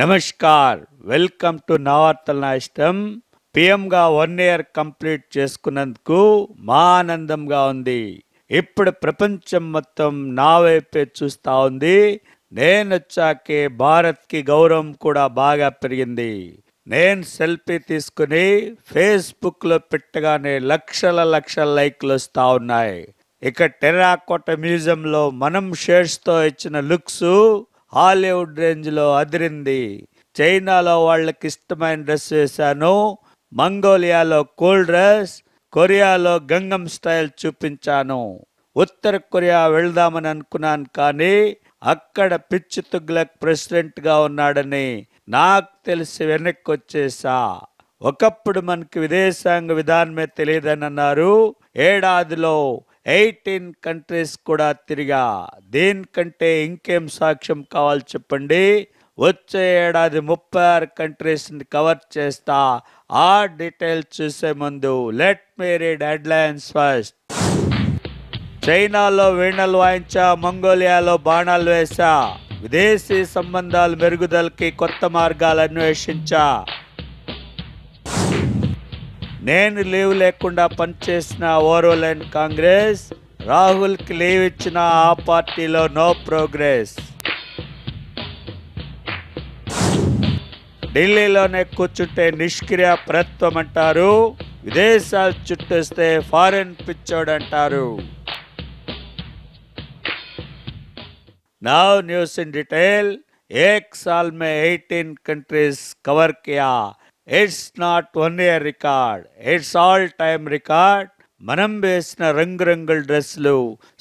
namaskar welcome to నవార్తల ఇష్టం పిఎంగా one year complete చేసుకున్నందుకు మా ఆనందంగా ఉంది ఇప్పుడు ప్రపంచం మొత్తం నా వైపే చూస్తూ ఉంది నేను వచ్చాకే భారత్కి గౌరవం కూడా బాగా పెరిగింది నేను సెల్ఫీ తీసుకుని ఫేస్బుక్లో పెట్టగానే లక్షల లక్షల లైక్లు వస్తూ ఉన్నాయి ఇక టెరాకోట మ్యూజియంలో మనం షేర్స్తో ఇచ్చిన లుక్స్ హాలీవుడ్ రేంజ్లో అదిరింది చైనాలో వాళ్ళకి ఇష్టమైన డ్రెస్ వేశాను మంగోలియాలో కూల్ డ్రెస్ కొరియాలో గంగం స్టైల్ చూపించాను ఉత్తర కొరియా వెళ్దామని అనుకున్నాను కానీ అక్కడ పిచ్చి తుగ్లక్ ప్రెసిడెంట్గా ఉన్నాడని నాకు తెలిసి వెనక్కి వచ్చేసా ఒకప్పుడు మనకి విదేశాంగ విధానమే తెలియదని అన్నారు ఏడాదిలో ఎయిటీన్ కంట్రీస్ కూడా తిరిగా దేనికంటే ఇంకేం సాక్ష్యం కావాలి చెప్పండి వచ్చే ఏడాది ముప్పై ఆరు కంట్రీస్ని కవర్ చేస్తా ఆ డీటెయిల్స్ చూసే ముందు let me read headlines first చైనాలో వీణలు వాయించా మంగోలియాలో బాణాలు వేశా విదేశీ సంబంధాలు మెరుగుదలకి కొత్త మార్గాలు అన్వేషించా నేను లీవ్ లేకుండా పనిచేసిన ఓరో లైన్ కాంగ్రెస్ రాహుల్కి లీవ్ ఇచ్చిన ఆ పార్టీలో నో ప్రోగ్రెస్ ఢిల్లీలోనే కూర్చుంటే నిష్క్రియ ప్రత్వం అంటారు విదేశాలు చుట్టేస్తే ఫారెన్ పిచ్చోడ్ అంటారు నా న్యూస్ इन डिटेल एक साल में 18 countries cover it's not one year record it's all time record మనం వేసిన రంగురంగుల డ్రెస్సులు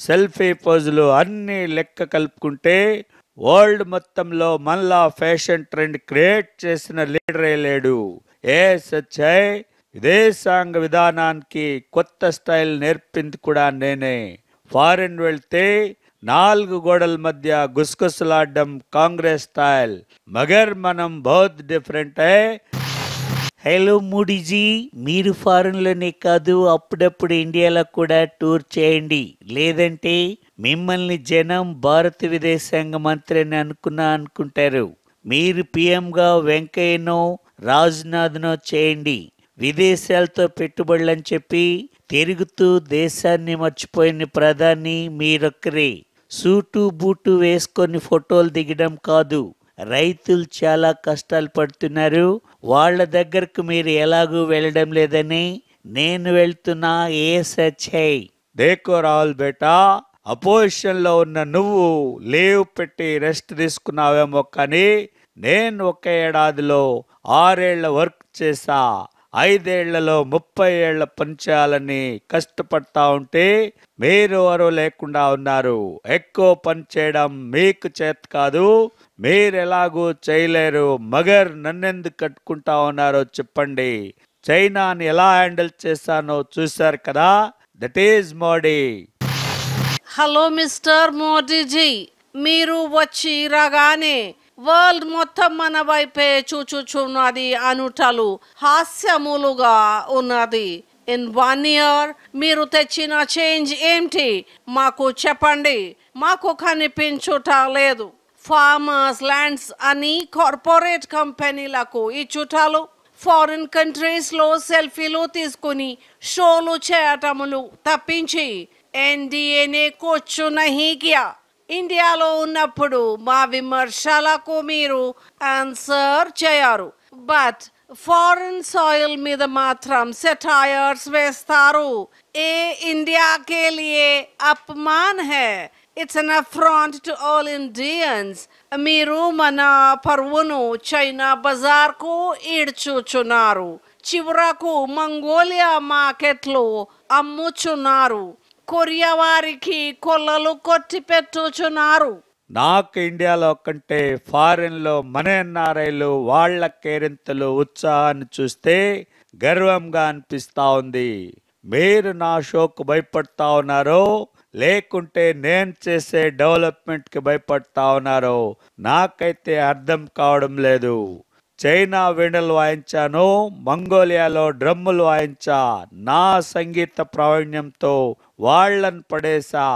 సెల్ఫీ పోజులు అన్నీ లెక్క కలుపుకుంటే వరల్డ్ మొత్తంలో మళ్ళా ఫ్యాషన్ ట్రెండ్ క్రియేట్ చేసిన లీడరే లేడు ఏ సచ్చాయ్ ఇదే సాంగ్ విధానానికి కొత్త స్టైల్ నేర్పింది కూడా నేనే ఫారిన్ వెళ్తే నాలుగు గోడల మధ్య గుసగుసలాడడం కాంగ్రెస్ స్టైల్ మగర్ మనం బౌత్ డిఫరెంట్ హలో మూడీజీ మీరు ఫారెన్లోనే కాదు అప్పుడప్పుడు ఇండియాలో కూడా టూర్ చేయండి లేదంటే మిమ్మల్ని జనం భారత విదేశాంగ మంత్రి అని అనుకున్నా అనుకుంటారు మీరు పిఎంగా వెంకయ్యనో రాజ్నాథ్నో చేయండి విదేశాలతో పెట్టుబడులని చెప్పి తిరుగుతూ దేశాన్ని మర్చిపోయిన ప్రధాని మీరొక్కరే సూటు బూటు వేసుకొని ఫోటోలు దిగడం కాదు రైతులు చాలా కష్టాలు పడుతున్నారు వాళ్ళ దగ్గరకు మీరు ఎలాగూ వెళ్ళడం లేదని నేను వెళ్తున్నా ఏ సచ్చై దేకోరాల్ బేటా అపోజిషన్లో ఉన్న నువ్వు లీవ్ పెట్టి రెస్ట్ తీసుకున్నావేమో కానీ నేను ఒక ఏడాదిలో ఆరేళ్ల వర్క్ చేశా ఐదేళ్లలో ముప్పై ఏళ్ల పంచాలని కష్టపడతా ఉంటే మీరు ఎవరు లేకుండా ఉన్నారు ఎక్కువ పని చేయడం మీకు చేత కాదు మీరు ఎలాగూ చేయలేరు మగర్ నన్నెందుకు కట్టుకుంటా ఉన్నారో చెప్పండి చైనాని ఎలా హ్యాండిల్ చేశానో చూశారు కదా that is Modi hello mister Modiji మీరు వచ్చి రాగానే వరల్డ్ మొత్తం మన వైపే చూచుచున్నది అనుటలు హాస్యములుగా ఉన్నది ఇన్ వన్ ఇయర్ మీరు తెచ్చిన చేంజ్ ఏంటి మాకు చెప్పండి మాకు కనిపించుట లేదు ఫార్మర్స్ ల్యాండ్స్ అని కార్పొరేట్ కంపెనీలకు ఈ చుట్టాలు ఫారిన్ కంట్రీస్లో సెల్ఫీలు తీసుకుని షోలు చేయటములు తప్పించి ఎన్డీఏనే కూర్చున్న హీకియా ఇండియాలో ఉన్నప్పుడు మా విమర్శలకు మీరు ఆన్సర్ చేయరు బట్ ఫారిన్ సాయిల్ మీద మాత్రం సెటైర్స్ వేస్తారు ఏ ఇండియా కేలియే అప్మాన్ హే it's an affront to all Indians మీరు మన పరువును చైనా బజార్కు ఈడ్చుచున్నారు చివరకు మంగోలియా మార్కెట్లు అమ్ముచున్నారు కొరియా వారికి కొల్లలు కొట్టి పెట్టుచున్నారు నాకు ఇండియాలో కంటే లో మన ఎన్ఆర్ఐలు వాళ్ల కేరింతలు ఉత్సాహాన్ని చూస్తే గర్వంగా అనిపిస్తా ఉంది మీరు నా షోకు భయపడతా ఉన్నారో లేకుంటే నేను చేసే డెవలప్మెంట్కి భయపడతా ఉన్నారో నాకైతే అర్థం కావడం లేదు చైనా వేణులు వాయించాను మంగోలియాలో డ్రమ్ములు వాయించా నా సంగీత ప్రావీణ్యంతో వాళ్ళని పడేశా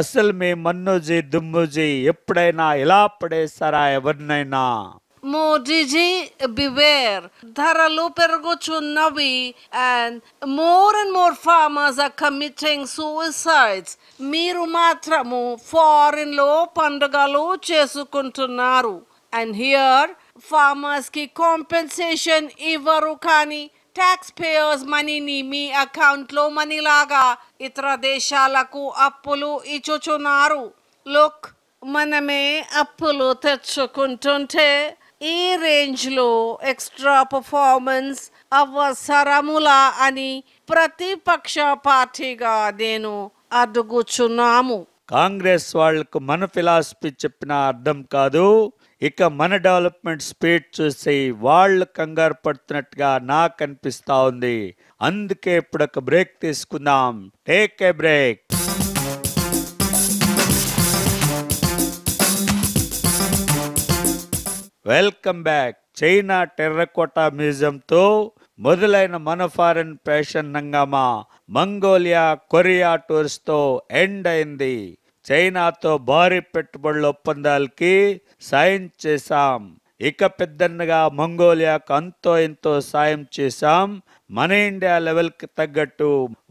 అసలు మీ మన్నుజీ దుమ్ముజీ ఎప్పుడైనా ఎలా పడేశారా ఎవరినైనా మోడీజీ బివేర్ ధరలు పెరుగుచున్నవి and more and more farmers are committing suicides మీరు మాత్రము ఫారిన్లో పండుగలు చేసుకుంటున్నారు అండ్ హియర్ ఫార్మర్స్కి కాంపెన్సేషన్ ఇవ్వరు కానీ ట్యాక్స్ పేయర్స్ మనీని మీ అకౌంట్లో మనీలాగా ఇతర దేశాలకు అప్పులు ఇచ్చుచున్నారు లుక్ మనమే అప్పులు తెచ్చుకుంటుంటే ఈ రేంజ్లో ఎక్స్ట్రా పర్ఫార్మెన్స్ అవసరములా అని ప్రతిపక్ష పార్టీగా నేను అడుగుచున్నాము కాంగ్రెస్ వాళ్లకు మన ఫిలాసఫీ చెప్పిన అర్థం కాదు ఇక మన డెవలప్మెంట్ స్పీడ్ చూసి వాళ్ళు కంగారు పడుతున్నట్టుగా నాకు అనిపిస్తా ఉంది అందుకే ఇప్పుడు ఒక బ్రేక్ తీసుకుందాం take a break welcome back China terracotta మ్యూజియంతో మొదలైన మన ఫారెన్ ఫ్యాషన్ నంగామా మంగోలియా కొరియా టూర్స్తో ఎండ్ అయింది చైనాతో భారీ పెట్టుబడుల ఒప్పందాలకి సాయం చేశాం ఇక పెద్దన్నగా మంగోలియాకు అంతో ఎంతో సాయం చేశాం మన ఇండియా లెవెల్కి తగ్గట్టు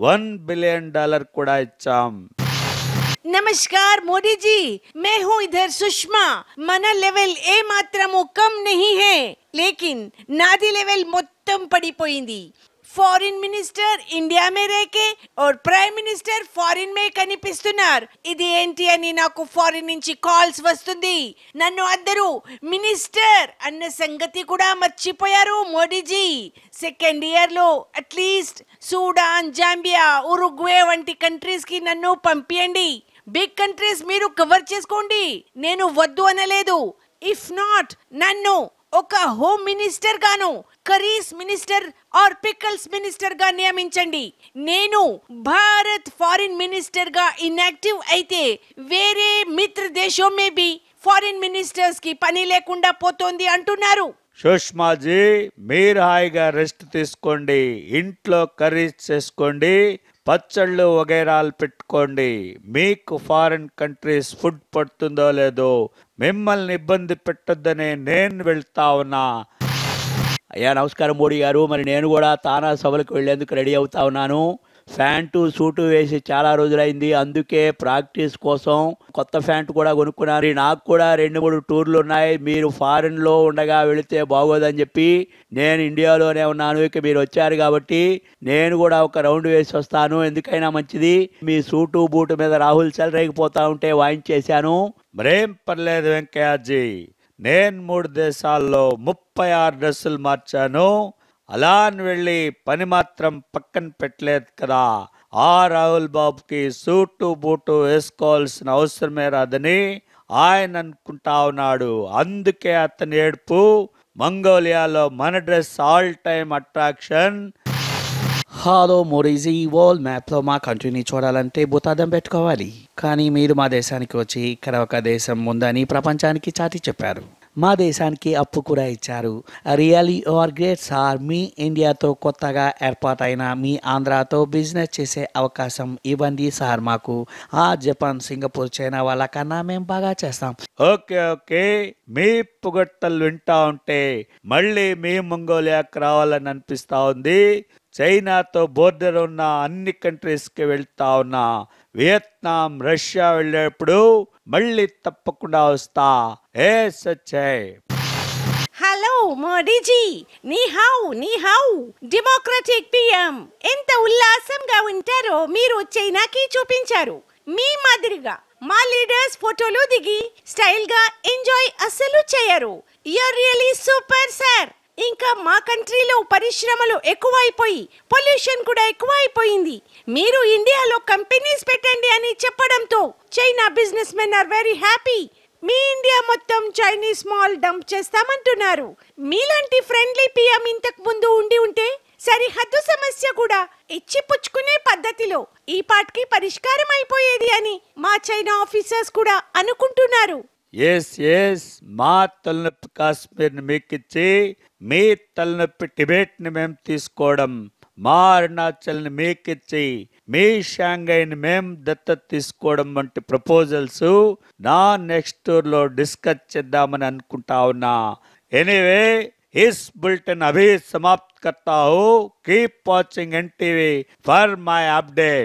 వన్ బిలియన్ డాలర్ కూడా ఇచ్చాం नमस्कार मोदी जी मैं हूँ इधर सुषमा మన లెవెల్ ఏ మాత్రము కమ్ నహీ హే లేకిన్ నాది లెవెల్ మొత్తం పడిపోయింది ఫారిన్ మినిస్టర్ ఇండియా మేరేకే ఓర్ ప్రైమ్ మినిస్టర్ ఫారిన్ మే కనిపిస్తున్నారు ఇది ఏంటి అని నాకు ఫారిన్ నుంచి కాల్స్ వస్తుంది నన్ను అందరూ మినిస్టర్ అన్న సంగతి కూడా మర్చిపోయారు మోడీజీ సెకండ్ ఇయర్లో అట్లీస్ట్ సూడాన్ జాంబియా ఉరుగ్వే వంటి కంట్రీస్కి నన్ను పంపియండి బిగ్ కంట్రీస్ మీరు కవర్ చేసుకోండి నేను వద్దు అనలేదు ఇఫ్ నాట్ నన్ను ఒక హోమ్ మినిస్టర్ గాను curries minister or pickles minister గా నియమించండి నేను భారత్ ఫారిన్ మినిస్టర్ గా ఇన్యాక్టివ్ అయితే వేరే మిత్ర దేశం మేబీ ఫారిన్ మినిస్టర్స్ కి పని లేకుండా పోతోంది అంటున్నారు సుష్మాజీ మీరు హాయిగా రెస్ట్ తీసుకోండి ఇంట్లో కర్రీస్ చేసుకోండి పచ్చళ్ళు వగైరాలు పెట్టుకోండి మీకు ఫారిన్ కంట్రీస్ ఫుడ్ పడుతుందో లేదో మిమ్మల్ని ఇబ్బంది పెట్టొద్దని నేను వెళ్తా ఉన్నా అయ్యా నమస్కారం మోడీ గారు మరి నేను కూడా తానా సభలకు వెళ్లేందుకు రెడీ అవుతా ఉన్నాను ప్యాంటు సూటు వేసి చాలా రోజులైంది అందుకే ప్రాక్టీస్ కోసం కొత్త ప్యాంటు కూడా కొనుక్కున్నారు నాకు కూడా రెండు మూడు టూర్లు ఉన్నాయి మీరు ఫారెన్లో ఉండగా వెళితే బాగోదని చెప్పి నేను ఇండియాలోనే ఉన్నాను ఇక మీరు వచ్చారు కాబట్టి నేను కూడా ఒక రౌండ్ వేసి వస్తాను ఎందుకైనా మంచిది మీ సూటు బూటు మీద రాహుల్ సెలరేగిపోతా ఉంటే వాయించేశాను మరేం పర్లేదు వెంకయ్యజీ నేను మూడు దేశాల్లో ముప్పై ఆరు డ్రెస్సులు మార్చాను అలా వెళ్ళి పని మాత్రం పక్కన పెట్టలేదు కదా ఆ రాహుల్ బాబుకి సూటు బూటు వేసుకోవాల్సిన అవసరమే రాదని ఆయన అనుకుంటా ఉన్నాడు అందుకే అతని ఏడుపు మంగోలియాలో మన dress all time attraction hollow మోరీజీ world మ్యాప్లో మా కంట్రీని చూడాలంటే భూతార్థం పెట్టుకోవాలి కానీ మీరు మా దేశానికి వచ్చి ఇక్కడ ఒక దేశం ఉందని ప్రపంచానికి చాటి చెప్పారు మా దేశానికి అప్పు కూడా ఇచ్చారు రియలీ ఆర్ గ్రేట్ సార్ మీ ఇండియాతో కొత్తగా ఏర్పాటైన మీ ఆంధ్రాతో బిజినెస్ చేసే అవకాశం ఇవ్వండి సార్ మాకు ఆ జపాన్ సింగపూర్ చైనా వాళ్ళ కన్నా మేము బాగా చేస్తాం ఓకే ఓకే మీ పొగట్టలు వింటా ఉంటే మళ్ళీ మీ మంగోలియాకి రావాలని అనిపిస్తా ఉంది చైనాతో బోర్డర్ ఉన్న అన్ని కంట్రీస్కి వెళ్తా ఉన్నా వియత్నాం రష్యా వెళ్ళేప్పుడు మళ్ళీ తప్పకుండా వస్తా ఏ సచ్చే హలో మోడీజీ నీ హౌ నీ హౌ డెమోక్రటిక్ పిఎం ఎంత ఉల్లాసంగా ఉంటారో మీరు చైనాకి చూపించారు మీ మాదిరిగా మా లీడర్స్ ఫోటోలు దిగి స్టైల్గా ఎంజాయ్ అసలు చేయరు యూర్ రియలీ సూపర్ సార్ ఇంకా మా కంట్రీలో పరిశ్రమలు ఎక్కువైపోయి పొల్యూషన్ కూడా ఎక్కువైపోయింది మీరు ఇండియాలో కంపెనీస్ పెట్టండి అని చెప్పడంతో China businessmen are very happy మీ ఇండియా మొత్తం చైనీస్ మాల్ డంప్ చేస్తామంటున్నారు మీలాంటి ఫ్రెండ్లీ పిఎం ఇంతకు ముందు ఉండి ఉంటే సరిహద్దు సమస్య కూడా ఇచ్చి పుచ్చుకునే పద్ధతిలో ఈ పాటికి పరిష్కారం అయిపోయేది అని మా చైనా ఆఫీసర్స్ కూడా అనుకుంటున్నారు ఎస్ ఎస్ మా తలనొప్పి కాశ్మీర్ని మీకిచ్చి మీ తలనొప్పి టిబెట్ని మేము తీసుకోవడం మా అరుణాచల్ని మీకిచ్చి మీ షాంఘైని మేం దత్త తీసుకోవడం వంటి ప్రపోజల్స్ నా నెక్స్ట్ టూర్లో డిస్కస్ చేద్దామని అనుకుంటా ఉన్నా ఎనీవే హిస్ बुलेटिन అభి समाप्त కర్తా हूँ keep watching N TV for